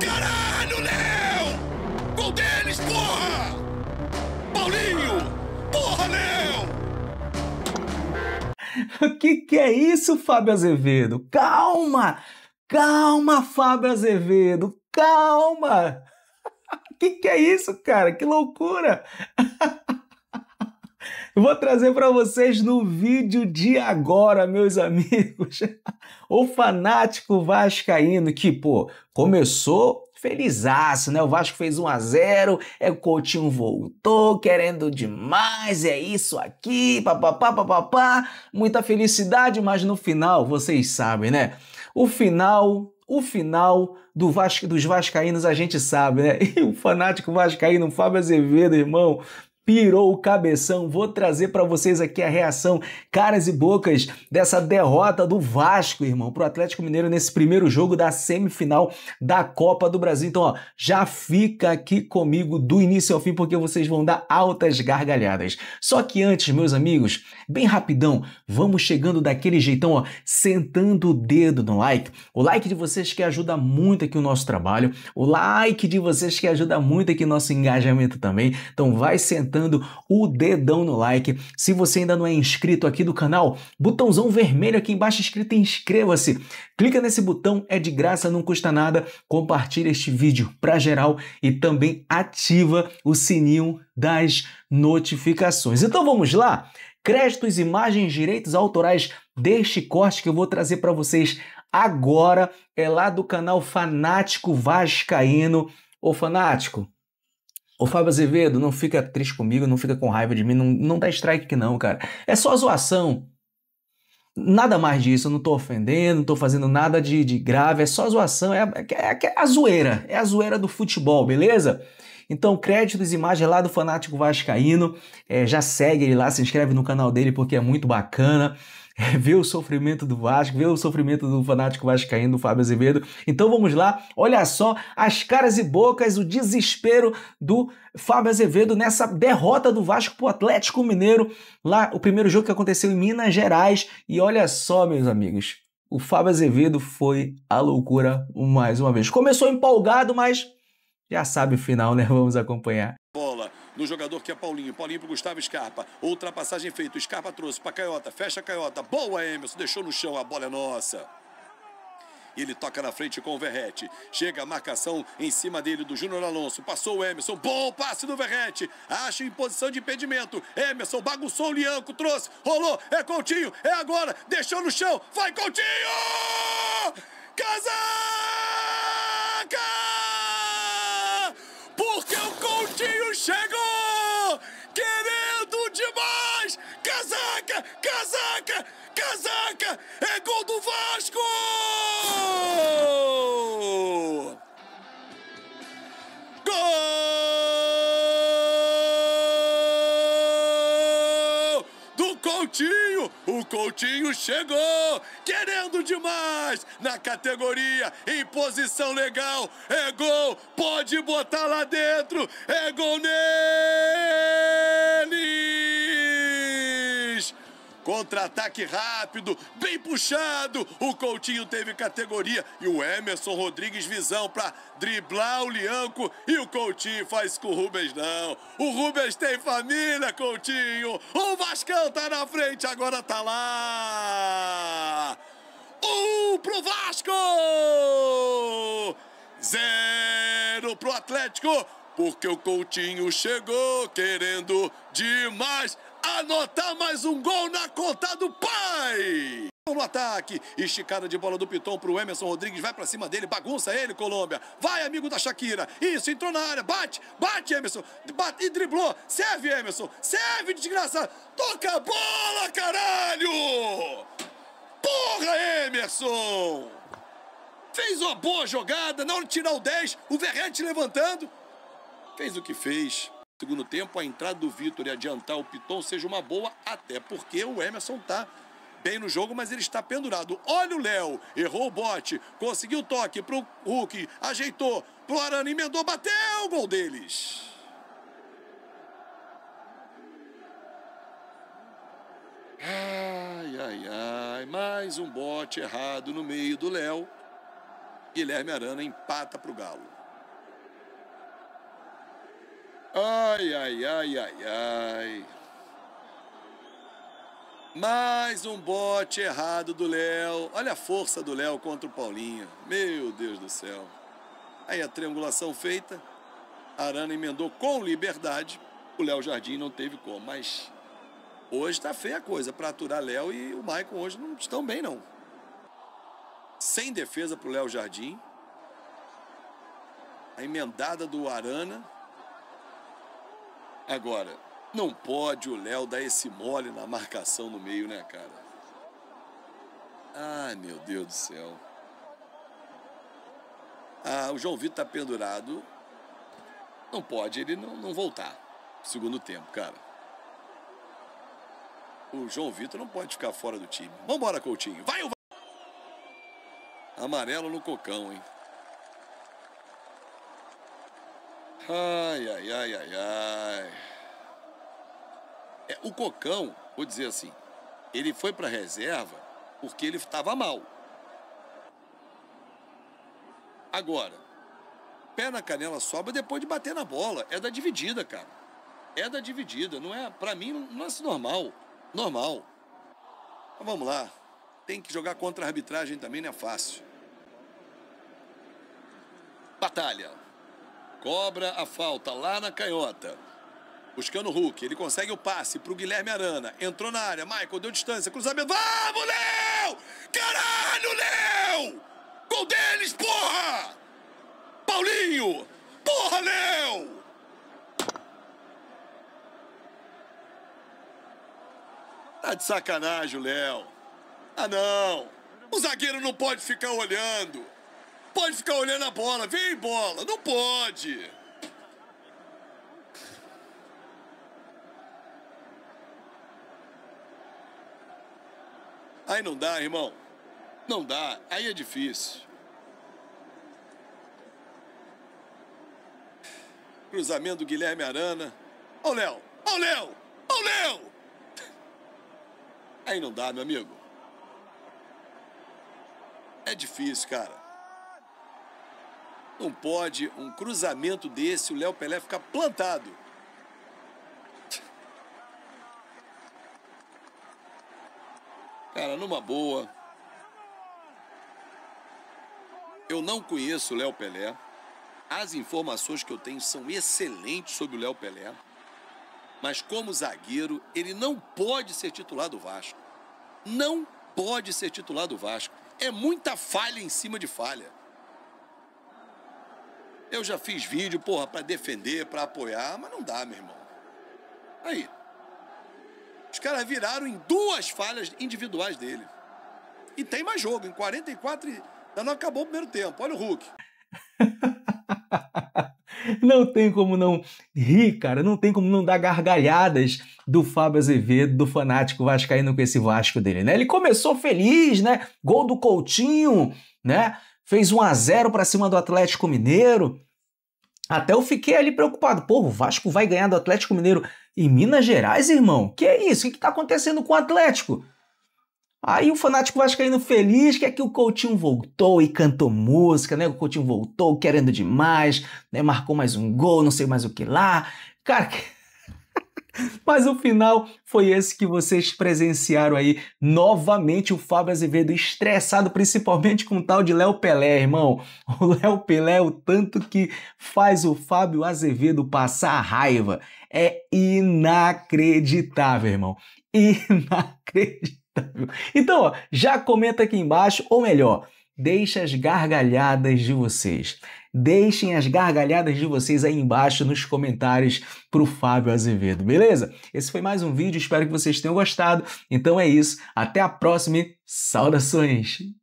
Caralho, Léo! Gol deles, porra! Paulinho! Porra, Léo! O que, que é isso, Fábio Azevedo? Calma! Calma, Fábio Azevedo! Calma! O que, que é isso, cara? Que loucura! Vou trazer para vocês no vídeo de agora, meus amigos, o fanático vascaíno que, pô, começou felizaço, né? O Vasco fez 1 a 0, é o Coutinho voltou querendo demais, é isso aqui, papapá, papapá, muita felicidade, mas no final, vocês sabem, né? O final o final do Vasco, dos Vascaínos a gente sabe, né? E o fanático vascaíno Fábio Azevedo, irmão, pirou o cabeção. Vou trazer para vocês aqui a reação caras e bocas dessa derrota do Vasco, irmão, pro Atlético Mineiro nesse primeiro jogo da semifinal da Copa do Brasil. Então, ó, já fica aqui comigo do início ao fim porque vocês vão dar altas gargalhadas. Só que antes, meus amigos, bem rapidão, vamos chegando daquele jeitão, ó, sentando o dedo no like. O like de vocês que ajuda muito aqui o nosso trabalho, o like de vocês que ajuda muito aqui o nosso engajamento também. Então, vai sentando apertando o dedão no like. Se você ainda não é inscrito aqui do canal, botãozão vermelho aqui embaixo escrito inscreva-se. Clica nesse botão, é de graça, não custa nada. Compartilha este vídeo para geral e também ativa o sininho das notificações. Então vamos lá? Créditos, imagens, direitos autorais deste corte que eu vou trazer para vocês agora é lá do canal Fanático Vascaíno. Ô Fanático, Ô Fábio Azevedo, não fica triste comigo, não fica com raiva de mim, não, não dá strike não, cara. É só zoação. Nada mais disso, eu não tô ofendendo, não tô fazendo nada de, de grave, é só zoação, é, é, é a zoeira, é a zoeira do futebol, beleza? Então, créditos e imagens lá do Fanático Vascaíno. É, já segue ele lá, se inscreve no canal dele porque é muito bacana. ver o sofrimento do Vasco, ver o sofrimento do fanático vascaíno, do Fábio Azevedo. Então vamos lá, olha só as caras e bocas, o desespero do Fábio Azevedo nessa derrota do Vasco pro Atlético Mineiro, lá o primeiro jogo que aconteceu em Minas Gerais. E olha só, meus amigos, o Fábio Azevedo foi a loucura mais uma vez. Começou empolgado, mas já sabe o final, né? Vamos acompanhar no jogador que é Paulinho. Paulinho pro Gustavo Scarpa. Ultrapassagem feita. O Scarpa trouxe pra Caiota. Fecha a Caiota. Boa, Emerson. Deixou no chão. A bola é nossa. E ele toca na frente com o Verrete. Chega a marcação em cima dele do Júnior Alonso. Passou o Emerson. Bom passe do Verrete. Acha em posição de impedimento. Emerson bagunçou o Lianco. Trouxe. Rolou. É Coutinho. É agora. Deixou no chão. Vai Coutinho! Casal! Vasco! Gol! Do Coutinho! O Coutinho chegou! Querendo demais! Na categoria, em posição legal! É gol! Pode botar lá dentro! É gol nele! Contra-ataque rápido, bem puxado. O Coutinho teve categoria e o Emerson Rodrigues visão para driblar o Lianco. E o Coutinho faz com o Rubens, não. O Rubens tem família, Coutinho. O Vascão tá na frente, agora tá lá. Um pro Vasco! Zero pro Atlético, porque o Coutinho chegou querendo demais anotar mais um gol na conta do pai. No ataque, esticada de bola do Piton pro Emerson Rodrigues, vai pra cima dele, bagunça ele, Colômbia. Vai, amigo da Shakira. Isso, entrou na área, bate, bate, Emerson. Bate, e driblou, serve, Emerson, serve, desgraçado. Toca a bola, caralho! Porra, Emerson! Fez uma boa jogada, na hora de tirar o 10, o Verrete levantando. Fez o que fez segundo tempo, a entrada do Vitor e adiantar o Piton seja uma boa, até porque o Emerson está bem no jogo, mas ele está pendurado. Olha o Léo, errou o bote, conseguiu o toque para o Hulk, ajeitou pro Arana, emendou, bateu, gol deles. Ai, ai, ai, mais um bote errado no meio do Léo. Guilherme Arana empata para o Galo. Ai, ai, ai, ai, ai. Mais um bote errado do Léo. Olha a força do Léo contra o Paulinho. Meu Deus do céu. Aí a triangulação feita. Arana emendou com liberdade. O Léo Jardim não teve como, mas hoje tá feia a coisa. Para aturar Léo e o Maicon hoje não estão bem, não. Sem defesa para o Léo Jardim. A emendada do Arana. Agora, não pode o Léo dar esse mole na marcação no meio, né, cara? Ai, meu Deus do céu. Ah, o João Vitor tá pendurado. Não pode ele não, não voltar. Segundo tempo, cara. O João Vitor não pode ficar fora do time. Vambora, Coutinho. Vai o. Amarelo no cocão, hein? Ai, ai, ai, ai, ai. É, o Cocão, vou dizer assim, ele foi para reserva porque ele estava mal. Agora, pé na canela sobra depois de bater na bola. É da dividida, cara. É da dividida. Não é, para mim, não é assim normal. Normal. Mas vamos lá. Tem que jogar contra a arbitragem também, não é fácil. Batalha. Cobra a falta lá na canhota. Buscando o Hulk. Ele consegue o passe para o Guilherme Arana. Entrou na área. Michael deu distância. Cruzamento. Vamos, Léo! Caralho, Léo! Gol deles, porra! Paulinho! Porra, Léo! Tá de sacanagem, Léo. Ah, não! O zagueiro não pode ficar olhando pode ficar olhando a bola. Vem, bola. Não pode. Aí não dá, irmão. Não dá. Aí é difícil. Cruzamento do Guilherme Arana. Ó Léo. Ó Léo. Ó Léo. Aí não dá, meu amigo. É difícil, cara. Não pode um cruzamento desse, o Léo Pelé ficar plantado. Cara, numa boa. Eu não conheço o Léo Pelé. As informações que eu tenho são excelentes sobre o Léo Pelé. Mas como zagueiro, ele não pode ser titular do Vasco. Não pode ser titular do Vasco. É muita falha em cima de falha. Eu já fiz vídeo, porra, para defender, para apoiar, mas não dá, meu irmão. Aí. Os caras viraram em duas falhas individuais dele. E tem mais jogo, em 44 ainda não acabou o primeiro tempo. Olha o Hulk. não tem como não rir, cara. Não tem como não dar gargalhadas do Fábio Azevedo, do fanático vascaíno com esse Vasco dele, né? Ele começou feliz, né? Gol do Coutinho, né? fez 1 a 0 para cima do Atlético Mineiro. Até eu fiquei ali preocupado. Pô, o Vasco vai ganhar do Atlético Mineiro em Minas Gerais, irmão? Que é isso? O que está acontecendo com o Atlético? Aí o fanático vascaíno feliz que é que o Coutinho voltou e cantou música, né? O Coutinho voltou querendo demais, né? Marcou mais um gol, não sei mais o que lá. Cara, Mas o final foi esse que vocês presenciaram aí. Novamente o Fábio Azevedo estressado, principalmente com o tal de Léo Pelé, irmão. O Léo Pelé, é o tanto que faz o Fábio Azevedo passar raiva. É inacreditável, irmão. Inacreditável. Então, ó, já comenta aqui embaixo, ou melhor, deixa as gargalhadas de vocês. Deixem as gargalhadas de vocês aí embaixo nos comentários pro Fábio Azevedo, beleza? Esse foi mais um vídeo, espero que vocês tenham gostado. Então é isso, até a próxima e saudações!